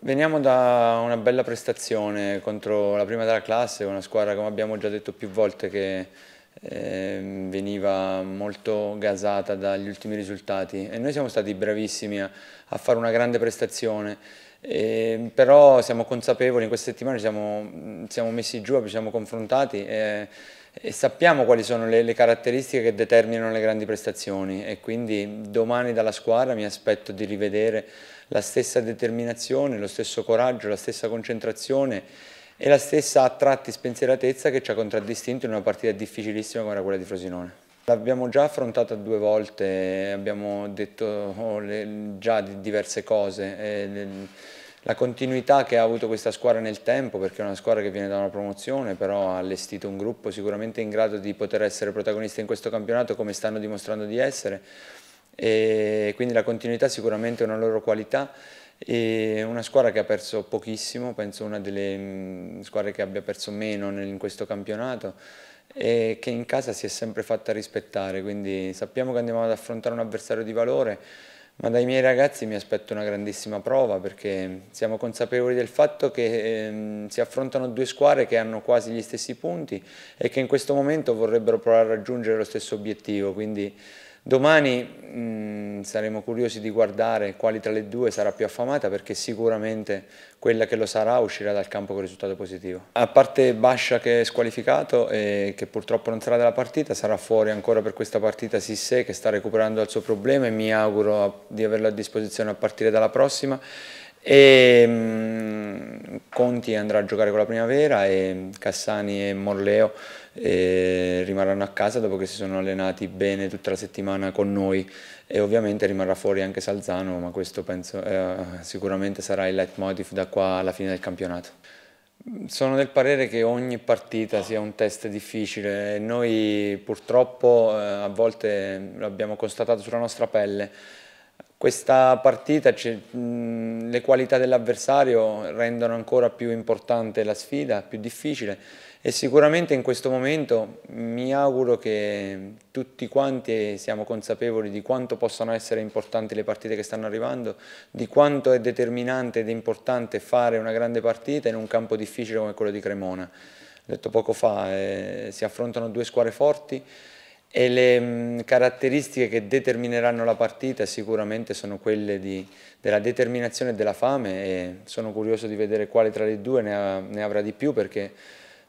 Veniamo da una bella prestazione contro la prima della classe, una squadra come abbiamo già detto più volte che Ehm, veniva molto gasata dagli ultimi risultati e noi siamo stati bravissimi a, a fare una grande prestazione. Eh, però siamo consapevoli, in queste settimane siamo, siamo messi giù, ci siamo confrontati e, e sappiamo quali sono le, le, caratteristiche che determinano le grandi prestazioni e quindi domani dalla squadra mi aspetto di rivedere la stessa determinazione, lo stesso coraggio, la stessa concentrazione e la stessa a tratti spensieratezza che ci ha contraddistinto in una partita difficilissima come era quella di Frosinone. L'abbiamo già affrontata due volte, abbiamo detto oh, già di diverse cose. La continuità che ha avuto questa squadra nel tempo, perché è una squadra che viene da una promozione, però ha allestito un gruppo sicuramente in grado di poter essere protagonista in questo campionato come stanno dimostrando di essere. E quindi la continuità sicuramente è una loro qualità. E una squadra che ha perso pochissimo, penso una delle mm, squadre che abbia perso meno in questo campionato e che in casa si è sempre fatta rispettare, quindi sappiamo che andiamo ad affrontare un avversario di valore, ma dai miei ragazzi mi aspetto una grandissima prova perché siamo consapevoli del fatto che ehm, si affrontano due squadre che hanno quasi gli stessi punti e che in questo momento vorrebbero provare a raggiungere lo stesso obiettivo, quindi Domani mh, mm, saremo curiosi di guardare quali tra le due sarà più affamata perché sicuramente quella che lo sarà uscirà dal campo con risultato positivo. A parte Bascia che è squalificato e che purtroppo non sarà della partita, sarà fuori ancora per questa partita Sissé che sta recuperando dal suo problema e mi auguro di averlo a disposizione a partire dalla prossima. E, mh, mm, Conti andrà a giocare con la Primavera e Cassani e Morleo e eh, rimarranno a casa dopo che si sono allenati bene tutta la settimana con noi e ovviamente rimarrà fuori anche Salzano ma questo penso eh, sicuramente sarà il leitmotiv da qua alla fine del campionato. Sono del parere che ogni partita sia un test difficile, noi purtroppo eh, a volte l'abbiamo constatato sulla nostra pelle questa partita, le qualità dell'avversario rendono ancora più importante la sfida, più difficile e sicuramente in questo momento mi auguro che tutti quanti siamo consapevoli di quanto possano essere importanti le partite che stanno arrivando, di quanto è determinante ed importante fare una grande partita in un campo difficile come quello di Cremona. L'ho detto poco fa, eh, si affrontano due squadre forti, e le mm, caratteristiche che determineranno la partita sicuramente sono quelle di, della determinazione e della fame e sono curioso di vedere quale tra le due ne, ha, ne avrà di più perché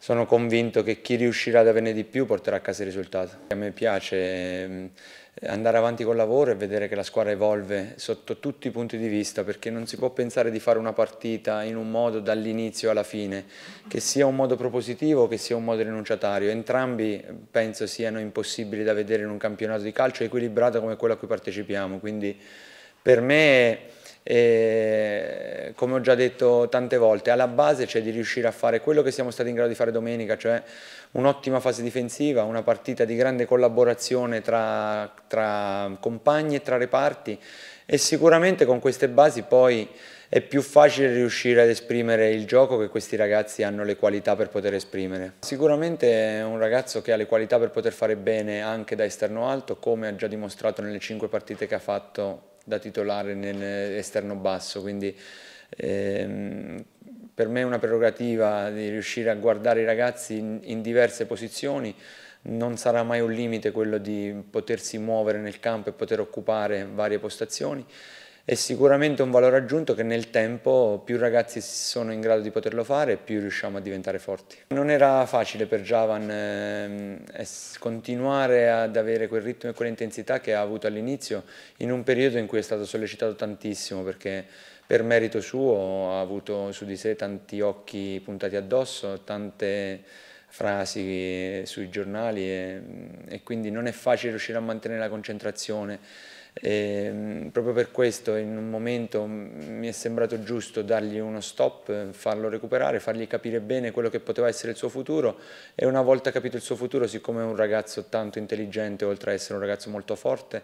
sono convinto che chi riuscirà ad averne di più porterà a casa il risultato. A me piace ehm, andare avanti col lavoro e vedere che la squadra evolve sotto tutti i punti di vista perché non si può pensare di fare una partita in un modo dall'inizio alla fine che sia un modo propositivo o che sia un modo rinunciatario entrambi penso siano impossibili da vedere in un campionato di calcio equilibrato come quello a cui partecipiamo quindi per me e come ho già detto tante volte, alla base c'è di riuscire a fare quello che siamo stati in grado di fare domenica, cioè un'ottima fase difensiva, una partita di grande collaborazione tra, tra compagni e tra reparti e sicuramente con queste basi poi è più facile riuscire ad esprimere il gioco che questi ragazzi hanno le qualità per poter esprimere. Sicuramente è un ragazzo che ha le qualità per poter fare bene anche da esterno alto, come ha già dimostrato nelle cinque partite che ha fatto da titolare nell'esterno basso, quindi ehm, per me è una prerogativa di riuscire a guardare i ragazzi in, in diverse posizioni, non sarà mai un limite quello di potersi muovere nel campo e poter occupare varie postazioni è sicuramente un valore aggiunto che nel tempo più ragazzi sono in grado di poterlo fare più riusciamo a diventare forti. Non era facile per Javan eh, continuare ad avere quel ritmo e quell'intensità che ha avuto all'inizio in un periodo in cui è stato sollecitato tantissimo perché per merito suo ha avuto su di sé tanti occhi puntati addosso, tante frasi sui giornali e, e quindi non è facile riuscire a mantenere la concentrazione e, ehm, proprio per questo in un momento mi è sembrato giusto dargli uno stop, farlo recuperare, fargli capire bene quello che poteva essere il suo futuro e una volta capito il suo futuro, siccome è un ragazzo tanto intelligente, oltre a essere un ragazzo molto forte,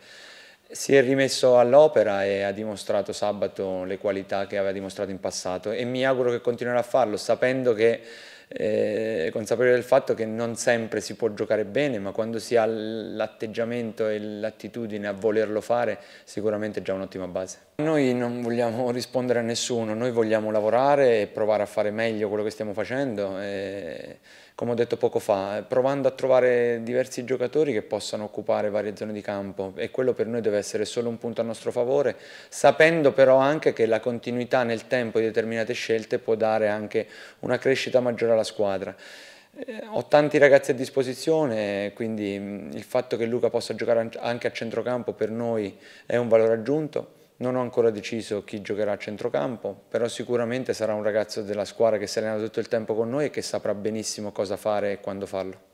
si è rimesso all'opera e ha dimostrato sabato le qualità che aveva dimostrato in passato e mi auguro che continuerà a farlo sapendo che eh, consapevole del fatto che non sempre si può giocare bene ma quando si ha l'atteggiamento e l'attitudine a volerlo fare sicuramente è già un'ottima base. Noi non vogliamo rispondere a nessuno, noi vogliamo lavorare e provare a fare meglio quello che stiamo facendo e eh, come ho detto poco fa, eh, provando a trovare diversi giocatori che possano occupare varie zone di campo e quello per noi deve essere solo un punto a nostro favore, sapendo però anche che la continuità nel tempo di determinate scelte può dare anche una crescita maggiore alla squadra. Eh, ho tanti ragazzi a disposizione, quindi mm, il fatto che Luca possa giocare anche a centrocampo per noi è un valore aggiunto non ho ancora deciso chi giocherà a centrocampo, però sicuramente sarà un ragazzo della squadra che si è allenato tutto il tempo con noi e che saprà benissimo cosa fare e quando farlo.